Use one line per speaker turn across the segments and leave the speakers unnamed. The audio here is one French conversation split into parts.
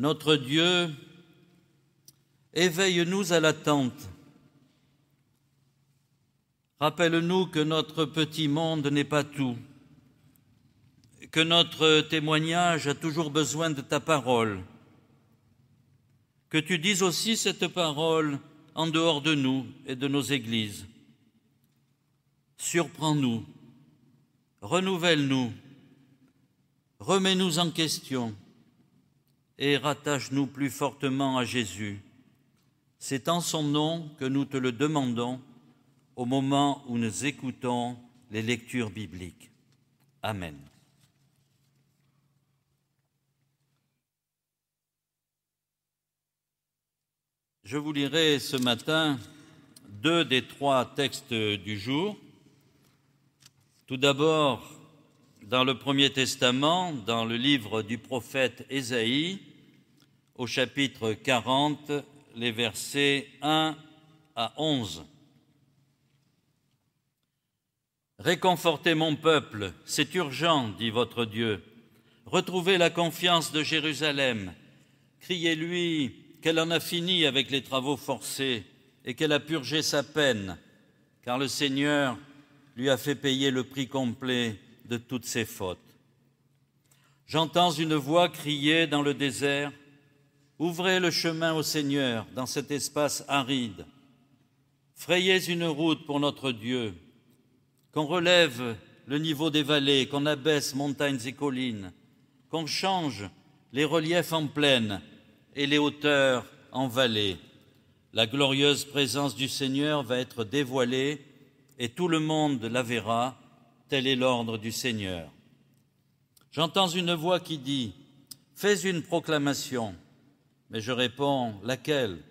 Notre Dieu, éveille-nous à l'attente. Rappelle-nous que notre petit monde n'est pas tout, que notre témoignage a toujours besoin de ta parole, que tu dises aussi cette parole en dehors de nous et de nos églises. Surprends-nous, renouvelle-nous, remets-nous en question et rattache-nous plus fortement à Jésus. C'est en son nom que nous te le demandons au moment où nous écoutons les lectures bibliques. Amen. Je vous lirai ce matin deux des trois textes du jour. Tout d'abord, dans le Premier Testament, dans le livre du prophète Ésaïe, au chapitre 40, les versets 1 à 11. Réconfortez mon peuple, c'est urgent, dit votre Dieu. Retrouvez la confiance de Jérusalem. Criez-lui qu'elle en a fini avec les travaux forcés et qu'elle a purgé sa peine, car le Seigneur lui a fait payer le prix complet de toutes ses fautes. J'entends une voix crier dans le désert, Ouvrez le chemin au Seigneur dans cet espace aride. Frayez une route pour notre Dieu. Qu'on relève le niveau des vallées, qu'on abaisse montagnes et collines, qu'on change les reliefs en plaine et les hauteurs en vallées. La glorieuse présence du Seigneur va être dévoilée et tout le monde la verra. Tel est l'ordre du Seigneur. J'entends une voix qui dit, Fais une proclamation. Mais je réponds, laquelle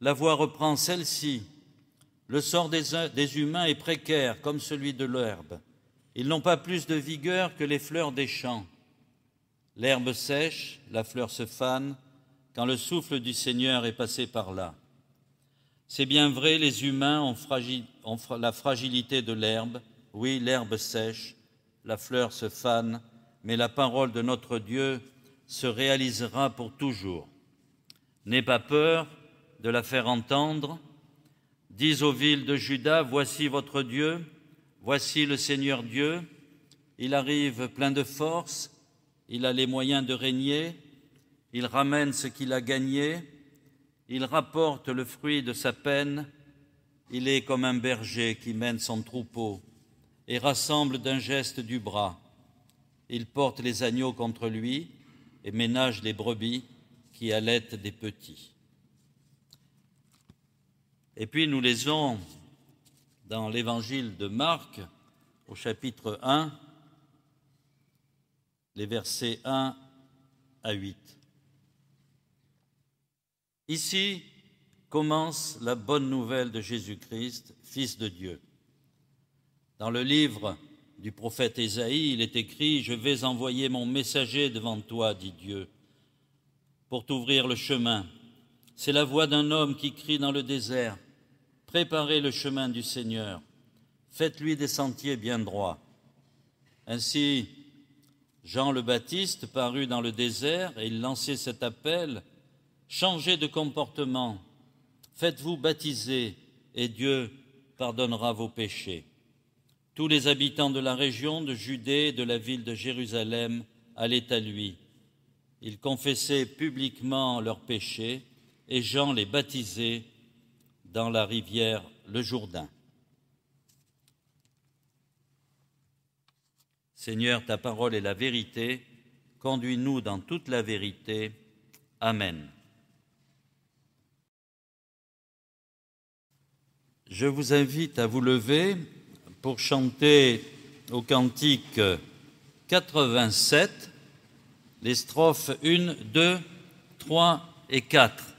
La voix reprend celle-ci. Le sort des, humains est précaire comme celui de l'herbe. Ils n'ont pas plus de vigueur que les fleurs des champs. L'herbe sèche, la fleur se fane, quand le souffle du Seigneur est passé par là. C'est bien vrai, les humains ont, la fragilité de l'herbe. Oui, l'herbe sèche, la fleur se fane, mais la parole de notre Dieu se réalisera pour toujours. N'aie pas peur de la faire entendre. Dis aux villes de Juda, voici votre Dieu, voici le Seigneur Dieu. Il arrive plein de force, il a les moyens de régner, il ramène ce qu'il a gagné, il rapporte le fruit de sa peine, il est comme un berger qui mène son troupeau et rassemble d'un geste du bras. Il porte les agneaux contre lui et ménage les brebis qui allaitent des petits. Et puis nous lisons dans l'évangile de Marc au chapitre 1, les versets 1 à 8. Ici commence la bonne nouvelle de Jésus-Christ, Fils de Dieu. Dans le livre du prophète Ésaïe, il est écrit, Je vais envoyer mon messager devant toi, dit Dieu pour t'ouvrir le chemin. C'est la voix d'un homme qui crie dans le désert, Préparez le chemin du Seigneur, faites-lui des sentiers bien droits. Ainsi, Jean le Baptiste parut dans le désert et il lançait cet appel, Changez de comportement, faites-vous baptiser et Dieu pardonnera vos péchés. Tous les habitants de la région de Judée et de la ville de Jérusalem allaient à lui ils confessaient publiquement leurs péchés et Jean les baptisait dans la rivière le Jourdain. Seigneur, ta parole est la vérité, conduis-nous dans toute la vérité. Amen. Je vous invite à vous lever pour chanter au cantique 87 les strophes 1, 2, 3 et 4.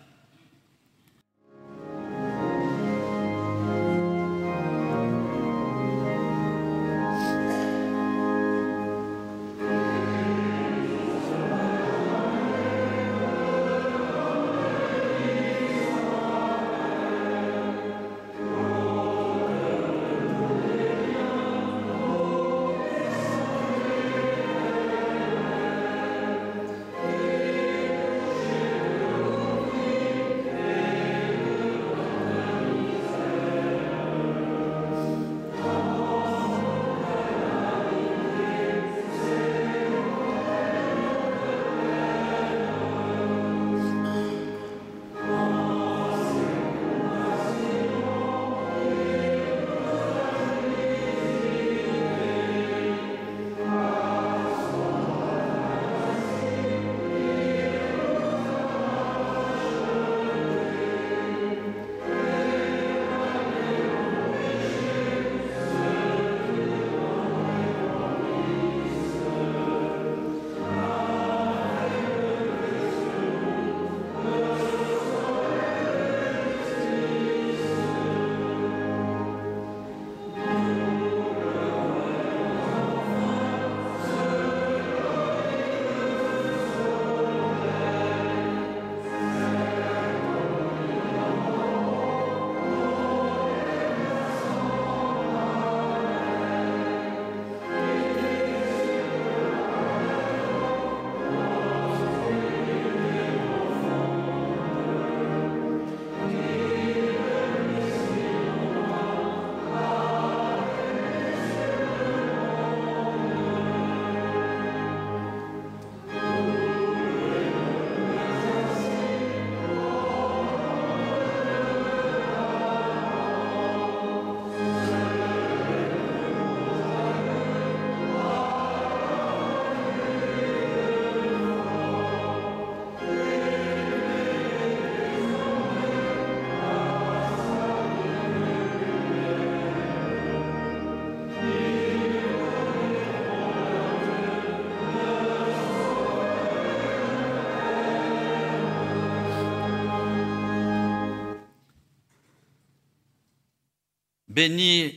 Béni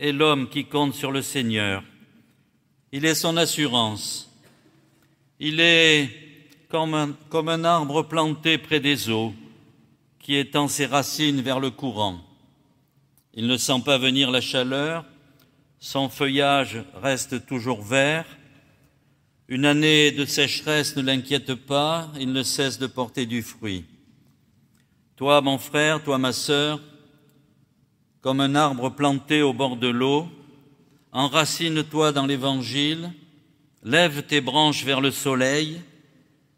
est l'homme qui compte sur le Seigneur. Il est son assurance. Il est comme un, comme un arbre planté près des eaux qui étend ses racines vers le courant. Il ne sent pas venir la chaleur, son feuillage reste toujours vert, une année de sécheresse ne l'inquiète pas, il ne cesse de porter du fruit. Toi, mon frère, toi, ma sœur, comme un arbre planté au bord de l'eau, enracine-toi dans l'Évangile, lève tes branches vers le soleil,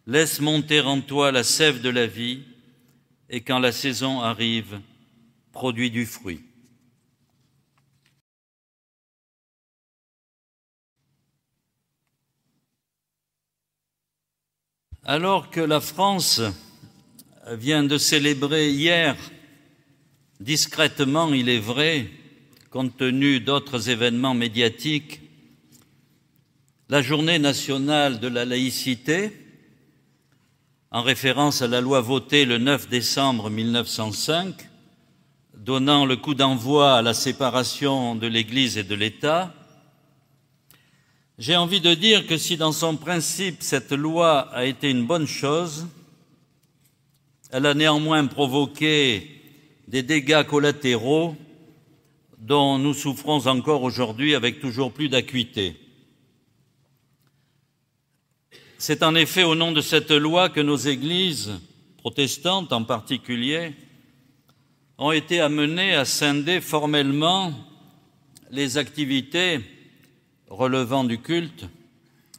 laisse monter en toi la sève de la vie, et quand la saison arrive, produis du fruit. Alors que la France vient de célébrer hier discrètement, il est vrai, compte tenu d'autres événements médiatiques, la journée nationale de la laïcité, en référence à la loi votée le 9 décembre 1905, donnant le coup d'envoi à la séparation de l'Église et de l'État, j'ai envie de dire que si dans son principe cette loi a été une bonne chose, elle a néanmoins provoqué des dégâts collatéraux dont nous souffrons encore aujourd'hui avec toujours plus d'acuité. C'est en effet au nom de cette loi que nos églises, protestantes en particulier, ont été amenées à scinder formellement les activités relevant du culte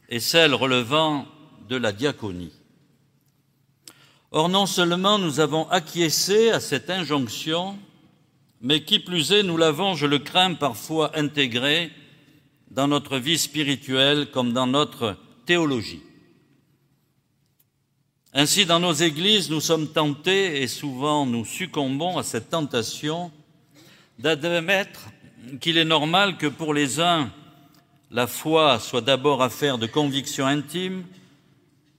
et celles relevant de la diaconie. Or non seulement nous avons acquiescé à cette injonction, mais qui plus est, nous l'avons, je le crains, parfois intégré dans notre vie spirituelle comme dans notre théologie. Ainsi, dans nos églises, nous sommes tentés, et souvent nous succombons à cette tentation, d'admettre qu'il est normal que pour les uns, la foi soit d'abord affaire de conviction intime,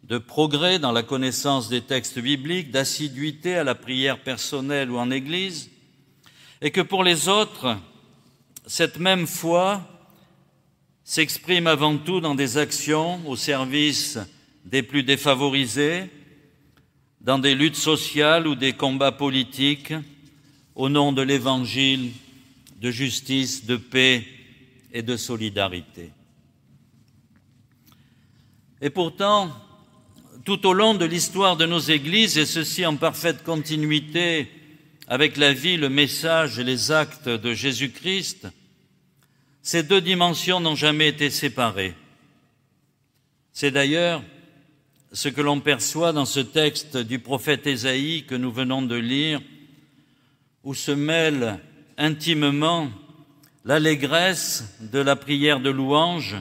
de progrès dans la connaissance des textes bibliques, d'assiduité à la prière personnelle ou en Église, et que pour les autres, cette même foi s'exprime avant tout dans des actions au service des plus défavorisés, dans des luttes sociales ou des combats politiques, au nom de l'Évangile, de justice, de paix et de solidarité. Et pourtant, tout au long de l'histoire de nos églises, et ceci en parfaite continuité avec la vie, le message et les actes de Jésus-Christ, ces deux dimensions n'ont jamais été séparées. C'est d'ailleurs ce que l'on perçoit dans ce texte du prophète Ésaïe que nous venons de lire, où se mêle intimement l'allégresse de la prière de louange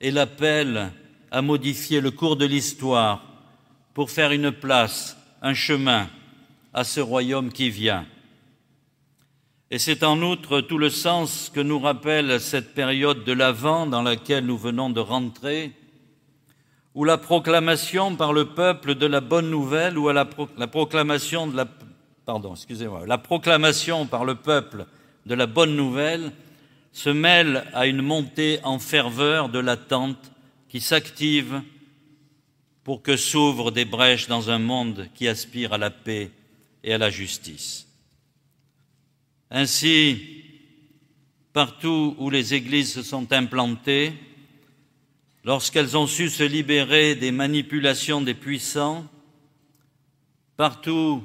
et l'appel à modifier le cours de l'histoire pour faire une place, un chemin à ce royaume qui vient. Et c'est en outre tout le sens que nous rappelle cette période de l'Avent dans laquelle nous venons de rentrer, où la proclamation par le peuple de la bonne nouvelle, ou la, la proclamation de la, pardon, excusez-moi, la proclamation par le peuple de la bonne nouvelle se mêle à une montée en ferveur de l'attente qui s'active pour que s'ouvrent des brèches dans un monde qui aspire à la paix et à la justice. Ainsi, partout où les églises se sont implantées, lorsqu'elles ont su se libérer des manipulations des puissants, partout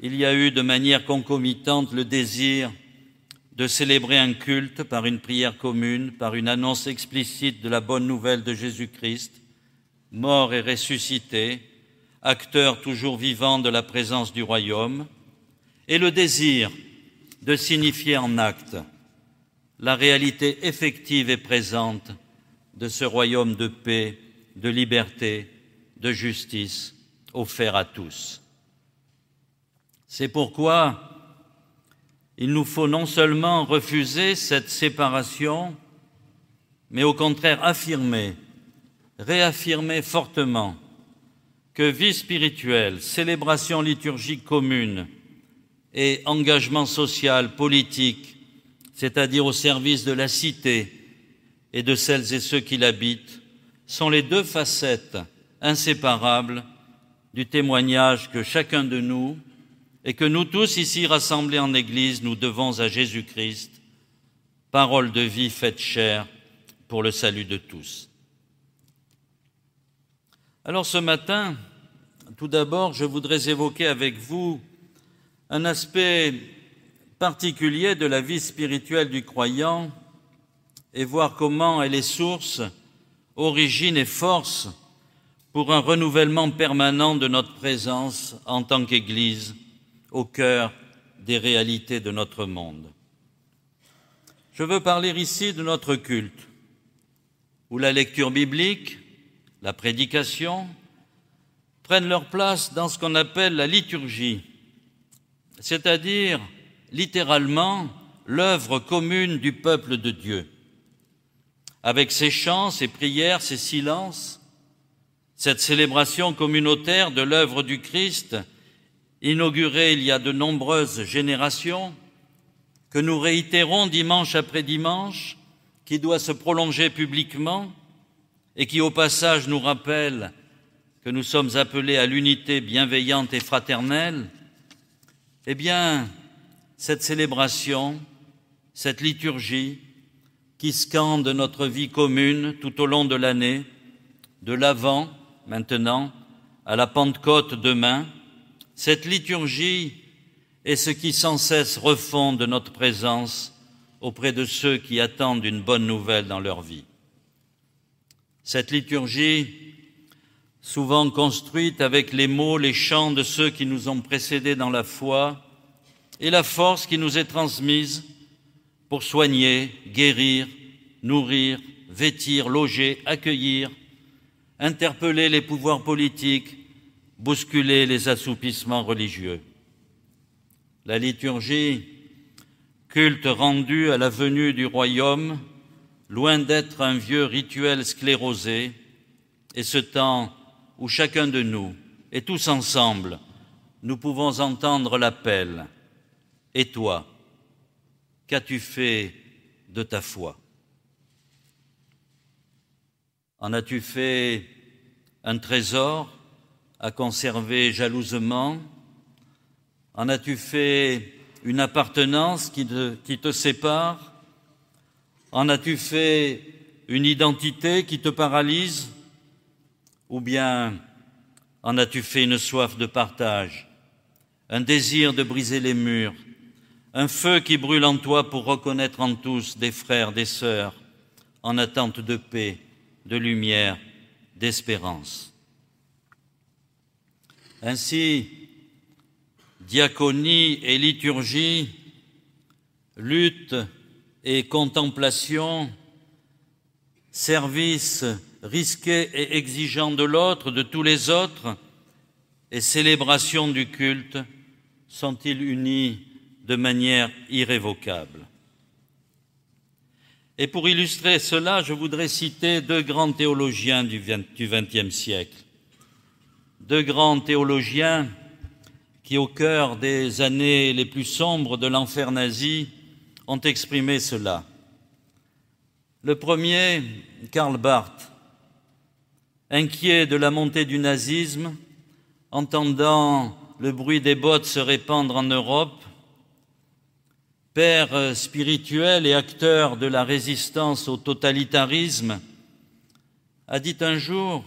il y a eu de manière concomitante le désir de célébrer un culte par une prière commune, par une annonce explicite de la bonne nouvelle de Jésus-Christ, mort et ressuscité, acteur toujours vivant de la présence du royaume, et le désir de signifier en acte la réalité effective et présente de ce royaume de paix, de liberté, de justice offert à tous. C'est pourquoi il nous faut non seulement refuser cette séparation, mais au contraire affirmer, réaffirmer fortement que vie spirituelle, célébration liturgique commune et engagement social, politique, c'est-à-dire au service de la cité et de celles et ceux qui l'habitent, sont les deux facettes inséparables du témoignage que chacun de nous, et que nous tous ici rassemblés en Église, nous devons à Jésus-Christ, parole de vie faite chère pour le salut de tous. Alors ce matin, tout d'abord, je voudrais évoquer avec vous un aspect particulier de la vie spirituelle du croyant et voir comment elle est source, origine et force pour un renouvellement permanent de notre présence en tant qu'Église au cœur des réalités de notre monde. Je veux parler ici de notre culte, où la lecture biblique, la prédication prennent leur place dans ce qu'on appelle la liturgie, c'est-à-dire littéralement l'œuvre commune du peuple de Dieu, avec ses chants, ses prières, ses silences, cette célébration communautaire de l'œuvre du Christ inaugurée il y a de nombreuses générations, que nous réitérons dimanche après dimanche, qui doit se prolonger publiquement et qui au passage nous rappelle que nous sommes appelés à l'unité bienveillante et fraternelle, eh bien, cette célébration, cette liturgie qui scande notre vie commune tout au long de l'année, de l'avant, maintenant à la Pentecôte demain, cette liturgie est ce qui sans cesse refonde notre présence auprès de ceux qui attendent une bonne nouvelle dans leur vie. Cette liturgie, souvent construite avec les mots, les chants de ceux qui nous ont précédés dans la foi, et la force qui nous est transmise pour soigner, guérir, nourrir, vêtir, loger, accueillir, interpeller les pouvoirs politiques, bousculer les assoupissements religieux. La liturgie, culte rendu à la venue du royaume, loin d'être un vieux rituel sclérosé, est ce temps où chacun de nous, et tous ensemble, nous pouvons entendre l'appel. Et toi, qu'as-tu fait de ta foi En as-tu fait un trésor à conserver jalousement En as-tu fait une appartenance qui te, qui te sépare En as-tu fait une identité qui te paralyse Ou bien en as-tu fait une soif de partage, un désir de briser les murs, un feu qui brûle en toi pour reconnaître en tous des frères, des sœurs, en attente de paix, de lumière, d'espérance ainsi, diaconie et liturgie, lutte et contemplation, service risqué et exigeant de l'autre, de tous les autres, et célébration du culte sont-ils unis de manière irrévocable Et pour illustrer cela, je voudrais citer deux grands théologiens du XXe siècle, deux grands théologiens qui, au cœur des années les plus sombres de l'enfer nazi, ont exprimé cela. Le premier, Karl Barth, inquiet de la montée du nazisme, entendant le bruit des bottes se répandre en Europe, père spirituel et acteur de la résistance au totalitarisme, a dit un jour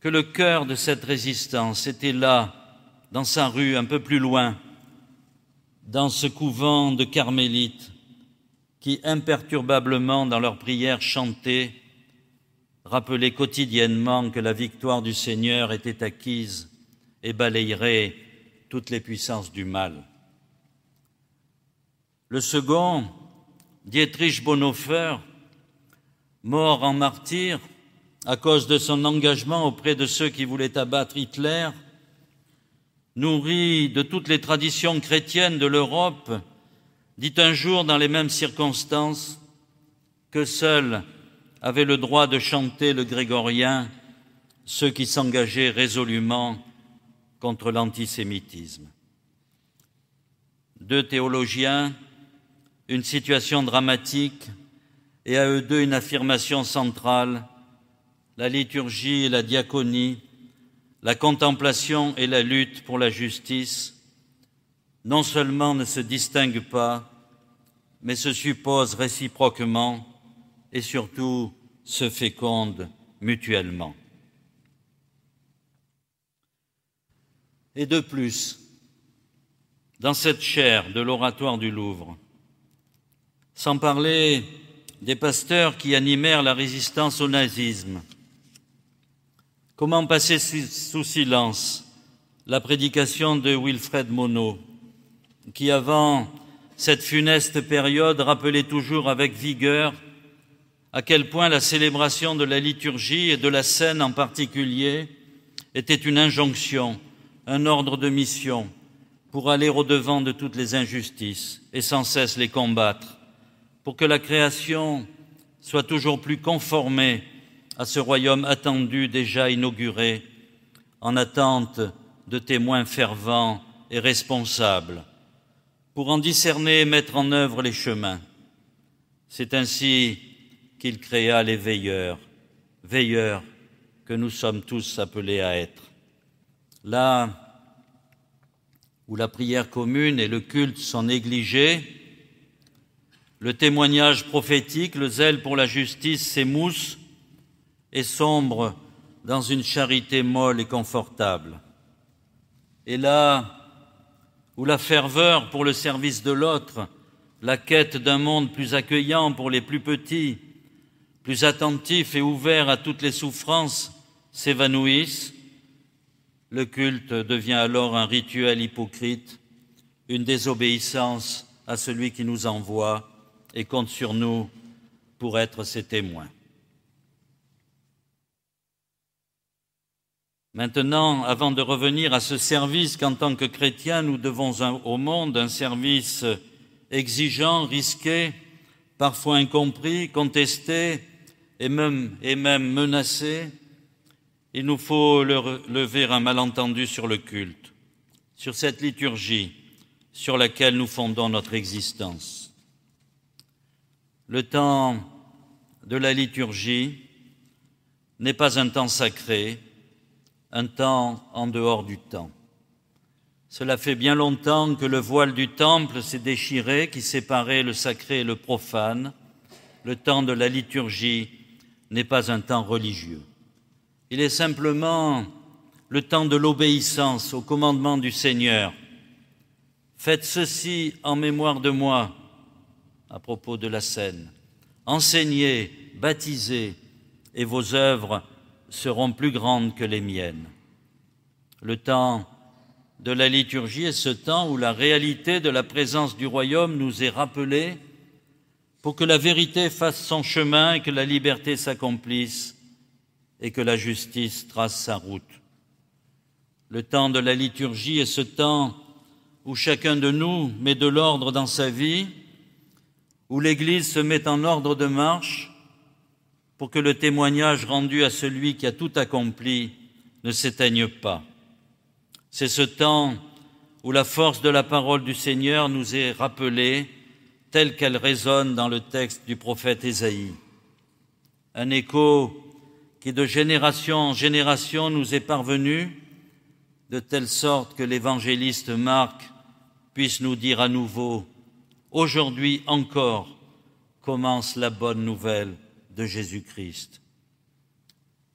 que le cœur de cette résistance était là, dans sa rue, un peu plus loin, dans ce couvent de carmélites qui imperturbablement dans leurs prières chantées, rappelaient quotidiennement que la victoire du Seigneur était acquise et balayerait toutes les puissances du mal. Le second, Dietrich Bonhoeffer, mort en martyr, à cause de son engagement auprès de ceux qui voulaient abattre Hitler, nourri de toutes les traditions chrétiennes de l'Europe, dit un jour dans les mêmes circonstances que seuls avaient le droit de chanter le grégorien ceux qui s'engageaient résolument contre l'antisémitisme. Deux théologiens, une situation dramatique et à eux deux une affirmation centrale la liturgie et la diaconie, la contemplation et la lutte pour la justice, non seulement ne se distinguent pas, mais se supposent réciproquement et surtout se fécondent mutuellement. Et de plus, dans cette chaire de l'oratoire du Louvre, sans parler des pasteurs qui animèrent la résistance au nazisme, Comment passer sous silence la prédication de Wilfred Monod, qui avant cette funeste période rappelait toujours avec vigueur à quel point la célébration de la liturgie et de la scène en particulier était une injonction, un ordre de mission pour aller au-devant de toutes les injustices et sans cesse les combattre, pour que la création soit toujours plus conformée à ce royaume attendu, déjà inauguré, en attente de témoins fervents et responsables, pour en discerner et mettre en œuvre les chemins. C'est ainsi qu'il créa les veilleurs, veilleurs que nous sommes tous appelés à être. Là où la prière commune et le culte sont négligés, le témoignage prophétique, le zèle pour la justice s'émousse et sombre dans une charité molle et confortable. Et là où la ferveur pour le service de l'autre, la quête d'un monde plus accueillant pour les plus petits, plus attentif et ouvert à toutes les souffrances, s'évanouissent, le culte devient alors un rituel hypocrite, une désobéissance à celui qui nous envoie et compte sur nous pour être ses témoins. Maintenant, avant de revenir à ce service qu'en tant que chrétiens nous devons au monde, un service exigeant, risqué, parfois incompris, contesté et même, et même menacé, il nous faut lever un malentendu sur le culte, sur cette liturgie sur laquelle nous fondons notre existence. Le temps de la liturgie n'est pas un temps sacré, un temps en dehors du temps. Cela fait bien longtemps que le voile du temple s'est déchiré, qui séparait le sacré et le profane. Le temps de la liturgie n'est pas un temps religieux. Il est simplement le temps de l'obéissance au commandement du Seigneur. Faites ceci en mémoire de moi, à propos de la scène. Enseignez, baptisez, et vos œuvres seront plus grandes que les miennes. Le temps de la liturgie est ce temps où la réalité de la présence du royaume nous est rappelée pour que la vérité fasse son chemin et que la liberté s'accomplisse et que la justice trace sa route. Le temps de la liturgie est ce temps où chacun de nous met de l'ordre dans sa vie, où l'Église se met en ordre de marche pour que le témoignage rendu à celui qui a tout accompli ne s'éteigne pas. C'est ce temps où la force de la parole du Seigneur nous est rappelée telle qu'elle résonne dans le texte du prophète Ésaïe. Un écho qui de génération en génération nous est parvenu, de telle sorte que l'évangéliste Marc puisse nous dire à nouveau, aujourd'hui encore commence la bonne nouvelle de Jésus-Christ.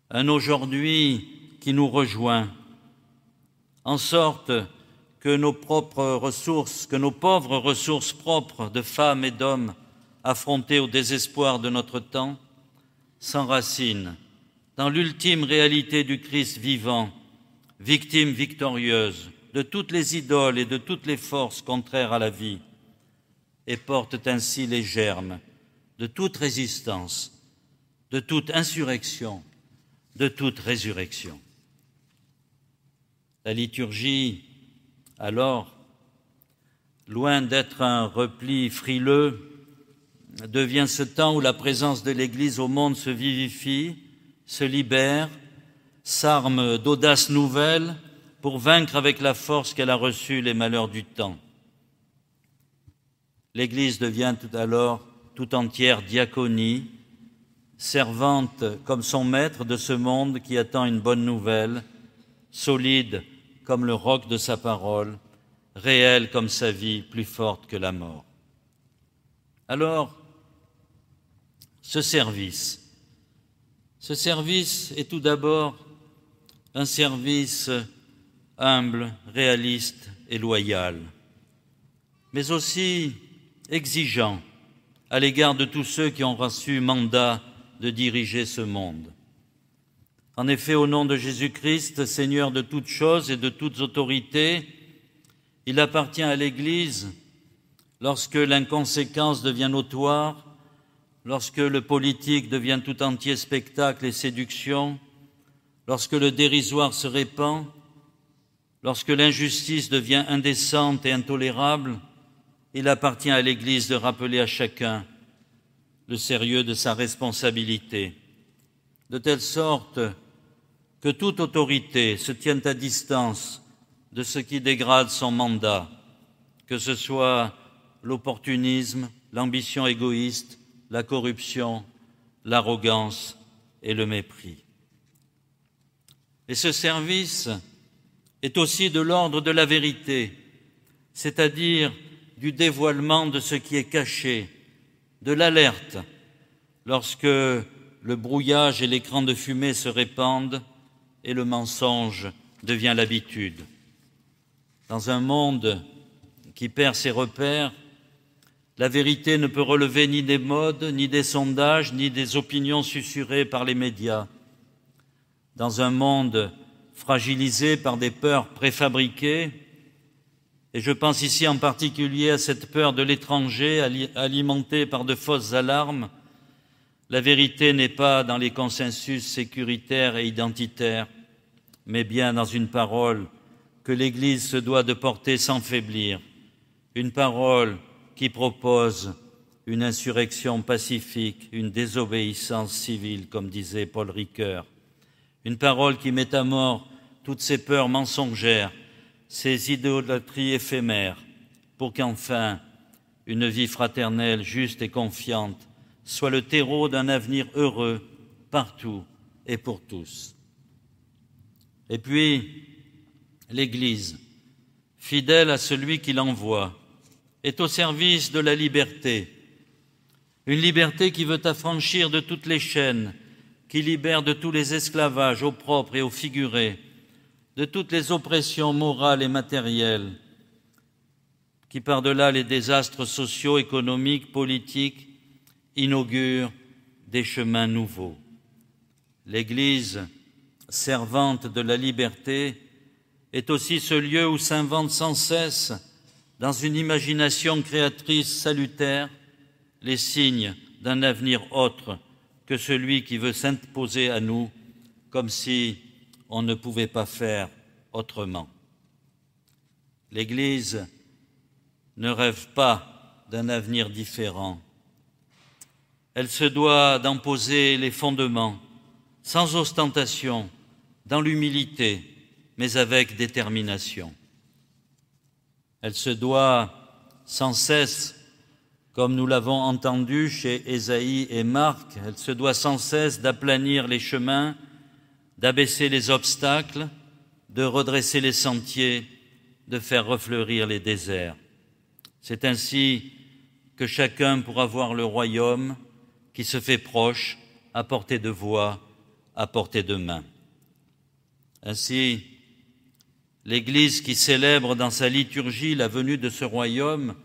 Un aujourd'hui qui nous rejoint, en sorte que nos propres ressources, que nos pauvres ressources propres de femmes et d'hommes affrontés au désespoir de notre temps, s'enracinent dans l'ultime réalité du Christ vivant, victime victorieuse de toutes les idoles et de toutes les forces contraires à la vie, et portent ainsi les germes de toute résistance de toute insurrection, de toute résurrection. La liturgie, alors, loin d'être un repli frileux, devient ce temps où la présence de l'Église au monde se vivifie, se libère, s'arme d'audace nouvelle pour vaincre avec la force qu'elle a reçue les malheurs du temps. L'Église devient tout alors tout entière diaconie, servante comme son maître de ce monde qui attend une bonne nouvelle, solide comme le roc de sa parole, réelle comme sa vie, plus forte que la mort. Alors, ce service, ce service est tout d'abord un service humble, réaliste et loyal, mais aussi exigeant à l'égard de tous ceux qui ont reçu mandat de diriger ce monde. En effet, au nom de Jésus-Christ, Seigneur de toutes choses et de toutes autorités, il appartient à l'Église, lorsque l'inconséquence devient notoire, lorsque le politique devient tout entier spectacle et séduction, lorsque le dérisoire se répand, lorsque l'injustice devient indécente et intolérable, il appartient à l'Église de rappeler à chacun le sérieux de sa responsabilité, de telle sorte que toute autorité se tienne à distance de ce qui dégrade son mandat, que ce soit l'opportunisme, l'ambition égoïste, la corruption, l'arrogance et le mépris. Et ce service est aussi de l'ordre de la vérité, c'est-à-dire du dévoilement de ce qui est caché, de l'alerte lorsque le brouillage et l'écran de fumée se répandent et le mensonge devient l'habitude. Dans un monde qui perd ses repères, la vérité ne peut relever ni des modes, ni des sondages, ni des opinions susurées par les médias. Dans un monde fragilisé par des peurs préfabriquées, et je pense ici en particulier à cette peur de l'étranger alimentée par de fausses alarmes. La vérité n'est pas dans les consensus sécuritaires et identitaires, mais bien dans une parole que l'Église se doit de porter sans faiblir, une parole qui propose une insurrection pacifique, une désobéissance civile, comme disait Paul Ricoeur, une parole qui met à mort toutes ces peurs mensongères ces idolâtries éphémères, pour qu'enfin une vie fraternelle, juste et confiante soit le terreau d'un avenir heureux partout et pour tous. Et puis, l'Église, fidèle à celui qui l'envoie, est au service de la liberté, une liberté qui veut affranchir de toutes les chaînes, qui libère de tous les esclavages, au propre et au figuré, de toutes les oppressions morales et matérielles qui, par-delà les désastres sociaux, économiques, politiques, inaugurent des chemins nouveaux. L'Église, servante de la liberté, est aussi ce lieu où s'invente sans cesse, dans une imagination créatrice salutaire, les signes d'un avenir autre que celui qui veut s'imposer à nous, comme si on ne pouvait pas faire autrement. L'Église ne rêve pas d'un avenir différent. Elle se doit d'imposer les fondements, sans ostentation, dans l'humilité, mais avec détermination. Elle se doit sans cesse, comme nous l'avons entendu chez Ésaïe et Marc, elle se doit sans cesse d'aplanir les chemins d'abaisser les obstacles, de redresser les sentiers, de faire refleurir les déserts. C'est ainsi que chacun pourra voir le royaume qui se fait proche, à portée de voix, à portée de main. Ainsi, l'Église qui célèbre dans sa liturgie la venue de ce royaume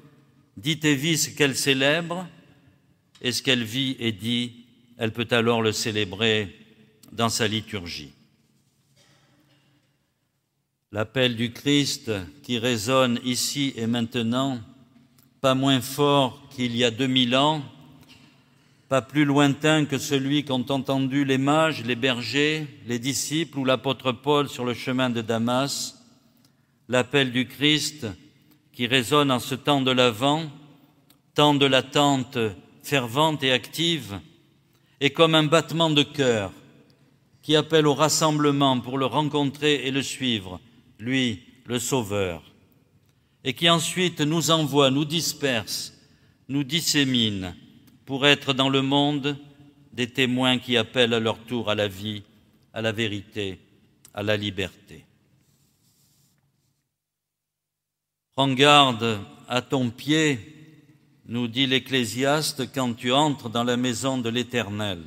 dit et vit ce qu'elle célèbre, et ce qu'elle vit et dit, elle peut alors le célébrer dans sa liturgie. L'appel du Christ qui résonne ici et maintenant, pas moins fort qu'il y a 2000 ans, pas plus lointain que celui qu'ont entendu les mages, les bergers, les disciples ou l'apôtre Paul sur le chemin de Damas, l'appel du Christ qui résonne en ce temps de l'avant, temps de l'attente fervente et active, est comme un battement de cœur qui appelle au rassemblement pour le rencontrer et le suivre, lui, le Sauveur, et qui ensuite nous envoie, nous disperse, nous dissémine pour être dans le monde des témoins qui appellent à leur tour à la vie, à la vérité, à la liberté. Prends garde à ton pied, nous dit l'Ecclésiaste, quand tu entres dans la maison de l'Éternel.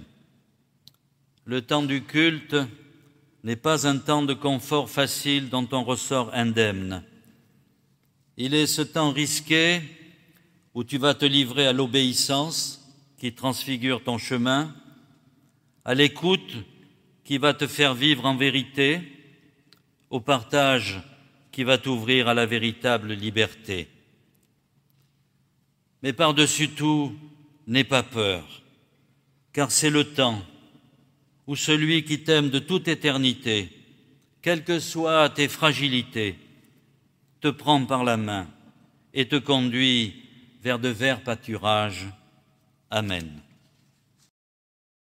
Le temps du culte n'est pas un temps de confort facile dont on ressort indemne. Il est ce temps risqué où tu vas te livrer à l'obéissance qui transfigure ton chemin, à l'écoute qui va te faire vivre en vérité, au partage qui va t'ouvrir à la véritable liberté. Mais par-dessus tout, n'aie pas peur, car c'est le temps ou celui qui t'aime de toute éternité, quelles que soient tes fragilités, te prend par la main et te conduit vers de verts pâturages. Amen.